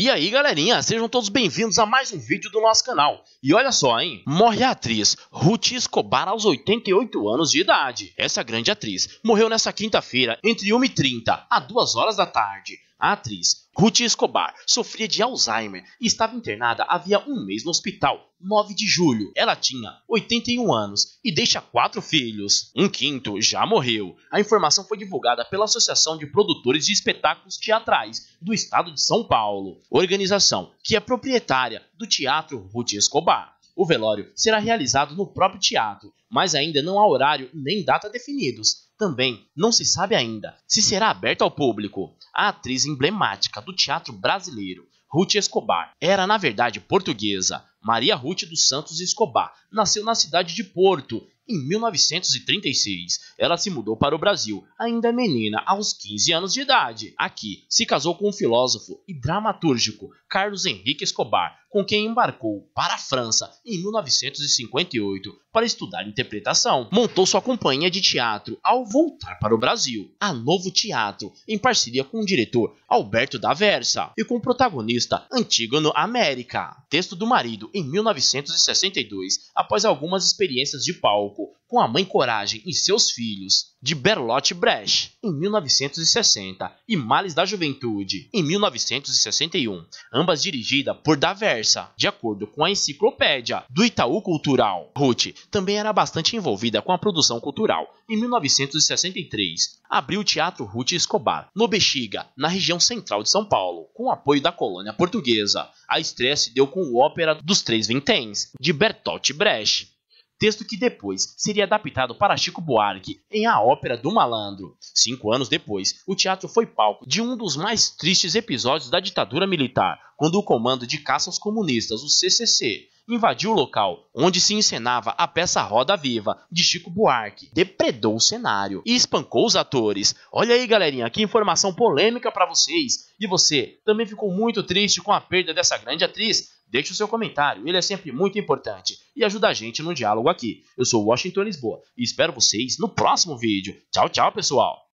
E aí galerinha, sejam todos bem-vindos a mais um vídeo do nosso canal. E olha só, hein? Morre a atriz Ruth Escobar aos 88 anos de idade. Essa grande atriz morreu nessa quinta-feira entre 1h30 a 2 horas da tarde a atriz Ruth Escobar sofria de Alzheimer e estava internada havia um mês no hospital, 9 de julho. Ela tinha 81 anos e deixa quatro filhos. Um quinto já morreu. A informação foi divulgada pela Associação de Produtores de Espetáculos Teatrais do Estado de São Paulo, organização que é proprietária do Teatro Ruth Escobar. O velório será realizado no próprio teatro, mas ainda não há horário nem data definidos. Também não se sabe ainda se será aberto ao público. A atriz emblemática do teatro brasileiro, Ruth Escobar, era na verdade portuguesa, Maria Ruth dos Santos Escobar nasceu na cidade de Porto em 1936. Ela se mudou para o Brasil, ainda menina, aos 15 anos de idade. Aqui, se casou com o filósofo e dramaturgo Carlos Henrique Escobar, com quem embarcou para a França em 1958 para estudar interpretação. Montou sua companhia de teatro ao voltar para o Brasil, a Novo Teatro, em parceria com o diretor Alberto da Versa e com o protagonista Antígono América. Texto do marido em 1962, após algumas experiências de palco com a mãe Coragem e seus filhos, de Berlotte Brecht, em 1960, e Males da Juventude, em 1961, ambas dirigidas por Daversa, de acordo com a enciclopédia do Itaú Cultural. Ruth também era bastante envolvida com a produção cultural. Em 1963, abriu o Teatro Ruth Escobar, no Bexiga, na região central de São Paulo, com apoio da colônia portuguesa. A estreia se deu com o ópera do os Três Vinténs, de Bertolt Brecht. Texto que depois seria adaptado para Chico Buarque em A Ópera do Malandro. Cinco anos depois, o teatro foi palco de um dos mais tristes episódios da ditadura militar, quando o Comando de caças Comunistas, o CCC, invadiu o local onde se encenava a peça Roda Viva de Chico Buarque, depredou o cenário e espancou os atores. Olha aí, galerinha, que informação polêmica para vocês. E você também ficou muito triste com a perda dessa grande atriz? Deixe o seu comentário, ele é sempre muito importante e ajuda a gente no diálogo aqui. Eu sou Washington Lisboa e espero vocês no próximo vídeo. Tchau, tchau, pessoal!